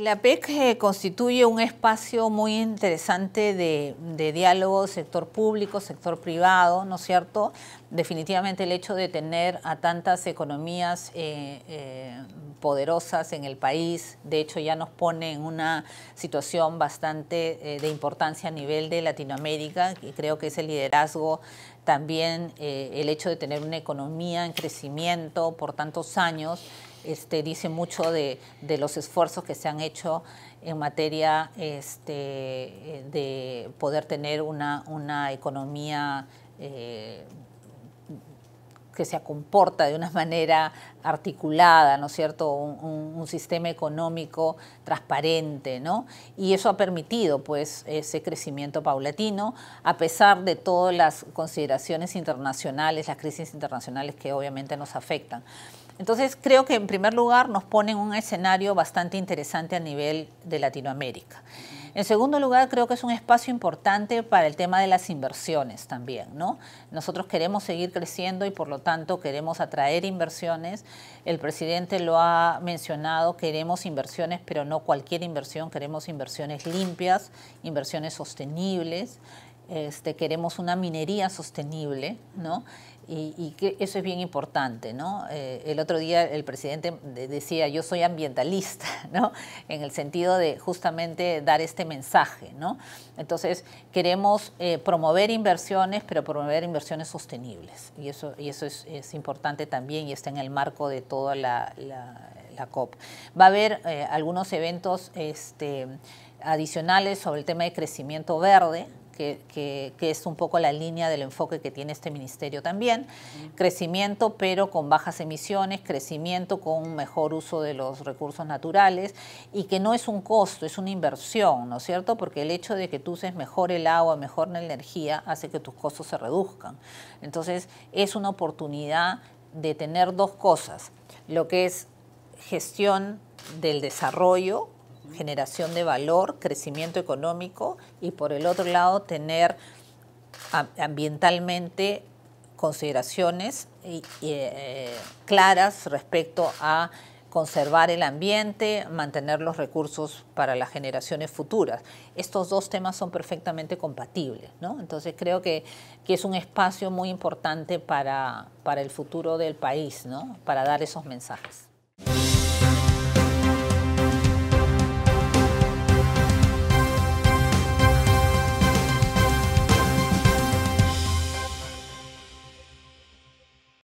La PEC eh, constituye un espacio muy interesante de, diálogo sector público, sector privado, ¿no es cierto? Definitivamente el hecho de tener a tantas economías eh, eh, poderosas en el país, de hecho ya nos pone en una situación bastante de importancia a nivel de Latinoamérica, y creo que ese liderazgo también, el hecho de tener una economía en crecimiento por tantos años, este, dice mucho de, los esfuerzos que se han hecho en materia este, de poder tener una, economía eh, que se comporta de una manera articulada, ¿no es cierto? Un, sistema económico transparente, Y eso ha permitido, pues, ese crecimiento paulatino, a pesar de todas las consideraciones internacionales, las crisis internacionales que obviamente nos afectan. Entonces creo que en primer lugar nos ponen un escenario bastante interesante a nivel de Latinoamérica. En segundo lugar, creo que es un espacio importante para el tema de las inversiones también, ¿no? Nosotros queremos seguir creciendo y por lo tanto queremos atraer inversiones. El presidente lo ha mencionado, queremos inversiones, pero no cualquier inversión, queremos inversiones limpias, inversiones sostenibles. Este, queremos una minería sostenible, ¿no? Y, eso es bien importante, ¿no? Eh, el otro día el presidente decía, yo soy ambientalista, ¿no? En el sentido de justamente dar este mensaje, ¿no? Entonces, queremos eh, promover inversiones, pero promover inversiones sostenibles. Y eso, y eso es, importante también y está en el marco de toda la, COP. Va a haber eh, algunos eventos este, adicionales sobre el tema de crecimiento verde, que, es un poco la línea del enfoque que tiene este ministerio también. Crecimiento, pero con bajas emisiones, crecimiento con un mejor uso de los recursos naturales y que no es un costo, es una inversión, ¿no es cierto? Porque el hecho de que tú uses mejor el agua, mejor la energía, hace que tus costos se reduzcan. Entonces, es una oportunidad de tener dos cosas, lo que es gestión del desarrollo, generación de valor, crecimiento económico y por el otro lado tener ambientalmente consideraciones eh, claras respecto a conservar el ambiente, mantener los recursos para las generaciones futuras. Estos dos temas son perfectamente compatibles, ¿no? Entonces creo que, es un espacio muy importante para, para el futuro del país, ¿no? Para dar esos mensajes.